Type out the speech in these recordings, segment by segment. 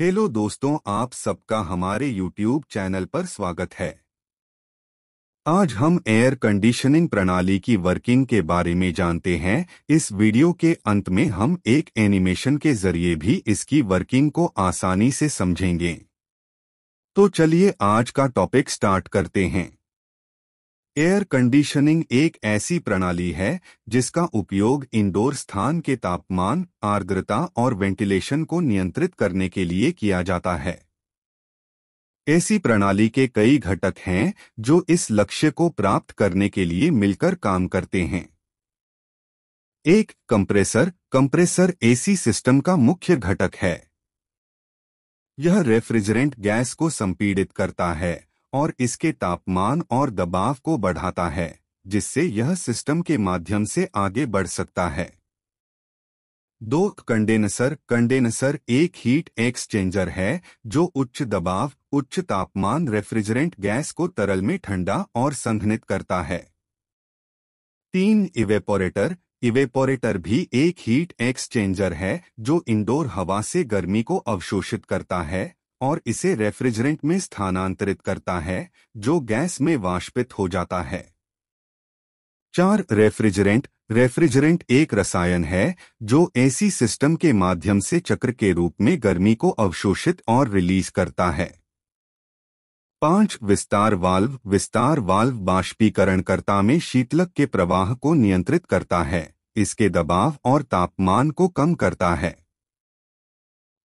hello दोस्तों आप सबका हमारे यूट्यूब चैनल पर स्वागत है आज हम एयर कंडीशनिंग प्रणाली की वर्किंग के बारे में जानते हैं इस वीडियो के अंत में हम एक एनिमेशन के जरिए भी इसकी वर्किंग को आसानी से समझेंगे तो चलिए आज का टॉपिक स्टार्ट करते हैं एयर कंडीशनिंग एक ऐसी प्रणाली है जिसका उपयोग इंडोर स्थान के तापमान आर्द्रता और वेंटिलेशन को नियंत्रित करने के लिए किया जाता है ऐसी प्रणाली के कई घटक हैं जो इस लक्ष्य को प्राप्त करने के लिए मिलकर काम करते हैं एक कंप्रेसर कंप्रेसर एसी सिस्टम का मुख्य घटक है यह रेफ्रिजरेंट गैस को संपीड़ित करता है और इसके तापमान और दबाव को बढ़ाता है जिससे यह सिस्टम के माध्यम से आगे बढ़ सकता है दो कंडेनसर कंडेनसर एक हीट एक्सचेंजर है जो उच्च दबाव उच्च तापमान रेफ्रिजरेंट गैस को तरल में ठंडा और संघनित करता है तीन इवेपोरेटर इवेपोरेटर भी एक हीट एक्सचेंजर है जो इंडोर हवा से गर्मी को अवशोषित करता है और इसे रेफ्रिजरेंट में स्थानांतरित करता है जो गैस में वाष्पित हो जाता है चार रेफ्रिजरेंट रेफ्रिजरेंट एक रसायन है जो एसी सिस्टम के माध्यम से चक्र के रूप में गर्मी को अवशोषित और रिलीज करता है पांच विस्तार वाल्व विस्तार वाल्व बाष्पीकरणकर्ता में शीतलक के प्रवाह को नियंत्रित करता है इसके दबाव और तापमान को कम करता है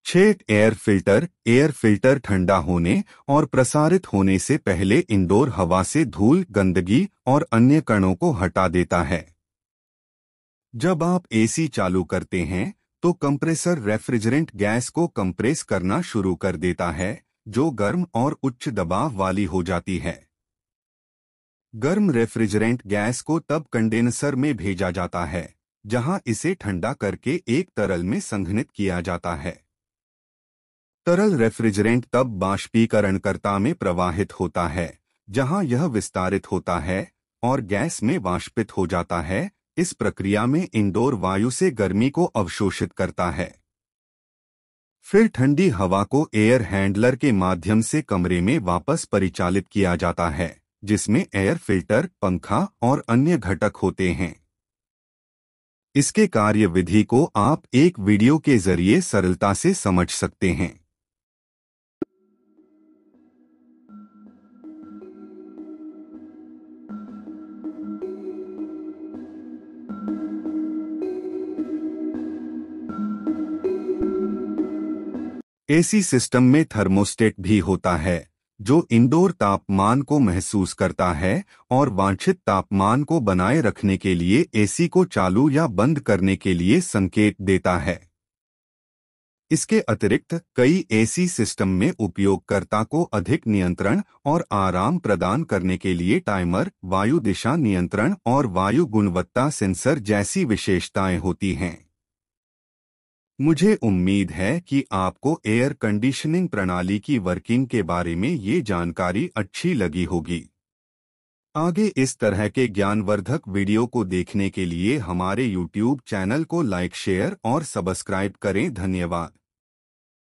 छेट एयर फिल्टर एयर फिल्टर ठंडा होने और प्रसारित होने से पहले इंडोर हवा से धूल गंदगी और अन्य कणों को हटा देता है जब आप एसी चालू करते हैं तो कंप्रेसर रेफ्रिजरेंट गैस को कंप्रेस करना शुरू कर देता है जो गर्म और उच्च दबाव वाली हो जाती है गर्म रेफ्रिजरेंट गैस को तब कंडेंसर में भेजा जाता है जहां इसे ठंडा करके एक तरल में संघनित किया जाता है तरल रेफ्रिजरेंट तब बाष्पीकरणकर्ता में प्रवाहित होता है जहां यह विस्तारित होता है और गैस में वाष्पित हो जाता है इस प्रक्रिया में इंडोर वायु से गर्मी को अवशोषित करता है फिर ठंडी हवा को एयर हैंडलर के माध्यम से कमरे में वापस परिचालित किया जाता है जिसमें एयर फिल्टर पंखा और अन्य घटक होते हैं इसके कार्य विधि को आप एक वीडियो के जरिए सरलता से समझ सकते हैं एसी सिस्टम में थर्मोस्टेट भी होता है जो इंडोर तापमान को महसूस करता है और वांछित तापमान को बनाए रखने के लिए एसी को चालू या बंद करने के लिए संकेत देता है इसके अतिरिक्त कई एसी सिस्टम में उपयोगकर्ता को अधिक नियंत्रण और आराम प्रदान करने के लिए टाइमर वायु दिशा नियंत्रण और वायु गुणवत्ता सेंसर जैसी विशेषताएं होती हैं मुझे उम्मीद है कि आपको एयर कंडीशनिंग प्रणाली की वर्किंग के बारे में ये जानकारी अच्छी लगी होगी आगे इस तरह के ज्ञानवर्धक वीडियो को देखने के लिए हमारे YouTube चैनल को लाइक शेयर और सब्सक्राइब करें धन्यवाद